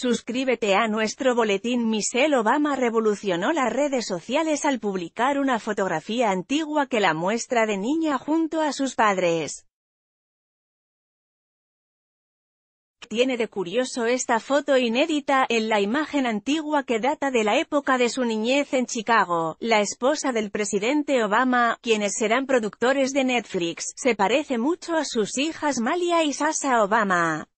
Suscríbete a nuestro boletín Michelle Obama revolucionó las redes sociales al publicar una fotografía antigua que la muestra de niña junto a sus padres. Tiene de curioso esta foto inédita, en la imagen antigua que data de la época de su niñez en Chicago, la esposa del presidente Obama, quienes serán productores de Netflix, se parece mucho a sus hijas Malia y Sasha Obama.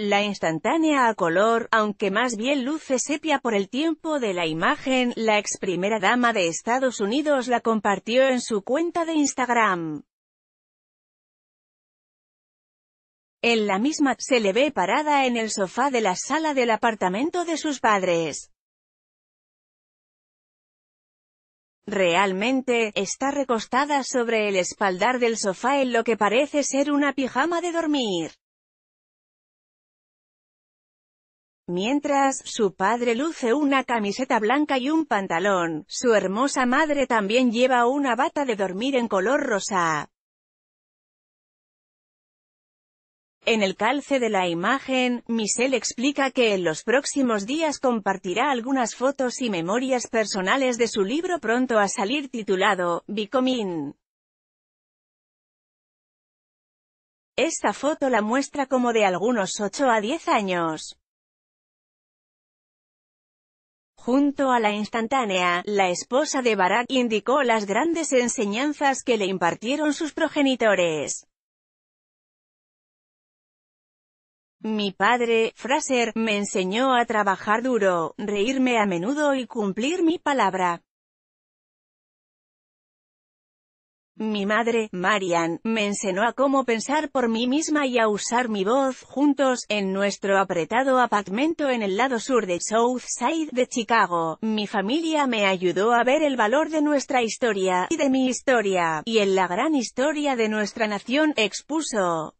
La instantánea a color, aunque más bien luce sepia por el tiempo de la imagen, la ex primera dama de Estados Unidos la compartió en su cuenta de Instagram. En la misma, se le ve parada en el sofá de la sala del apartamento de sus padres. Realmente, está recostada sobre el espaldar del sofá en lo que parece ser una pijama de dormir. Mientras, su padre luce una camiseta blanca y un pantalón, su hermosa madre también lleva una bata de dormir en color rosa. En el calce de la imagen, Michelle explica que en los próximos días compartirá algunas fotos y memorias personales de su libro pronto a salir titulado, Bicomín. Esta foto la muestra como de algunos 8 a 10 años. Junto a la instantánea, la esposa de Barak indicó las grandes enseñanzas que le impartieron sus progenitores. Mi padre, Fraser, me enseñó a trabajar duro, reírme a menudo y cumplir mi palabra. Mi madre, Marian, me enseñó a cómo pensar por mí misma y a usar mi voz juntos, en nuestro apretado apartamento en el lado sur de South Side de Chicago. Mi familia me ayudó a ver el valor de nuestra historia, y de mi historia, y en la gran historia de nuestra nación, expuso.